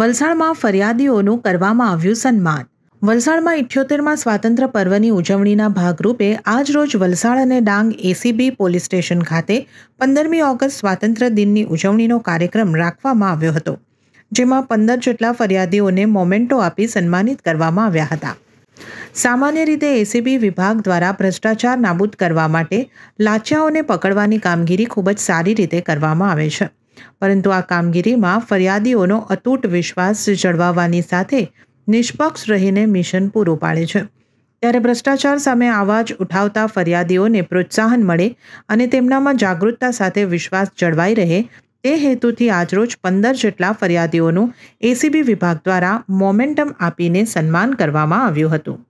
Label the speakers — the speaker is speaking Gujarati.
Speaker 1: વલસાડમાં ફરિયાદીઓનું કરવામાં આવ્યું સન્માન વલસાડમાં ઇઠ્યોતેરમાં સ્વાતંત્ર્ય પર્વની ઉજવણીના ભાગરૂપે આજરોજ વલસાડ અને ડાંગ એસીબી પોલીસ સ્ટેશન ખાતે પંદરમી ઓગસ્ટ સ્વાતંત્ર્ય દિનની ઉજવણીનો કાર્યક્રમ રાખવામાં આવ્યો હતો જેમાં પંદર જેટલા ફરિયાદીઓને મોમેન્ટો આપી સન્માનિત કરવામાં આવ્યા હતા સામાન્ય રીતે એસીબી વિભાગ દ્વારા ભ્રષ્ટાચાર નાબૂદ કરવા માટે લાચાઓને પકડવાની કામગીરી ખૂબ જ સારી રીતે કરવામાં આવે છે પરંતુ આ કામગીરીમાં ફરિયાદીઓનો અતૂટ વિશ્વાસ જળવાવાની સાથે નિષ્પક્ષ રહીને મિશન પૂરું પાડે છે ત્યારે ભ્રષ્ટાચાર સામે આવાજ ઉઠાવતા ફરિયાદીઓને પ્રોત્સાહન મળે અને તેમનામાં જાગૃતતા સાથે વિશ્વાસ જળવાઈ રહે તે હેતુથી આજરોજ પંદર જેટલા ફરિયાદીઓનું એસીબી વિભાગ દ્વારા મોમેન્ટમ આપીને સન્માન કરવામાં આવ્યું હતું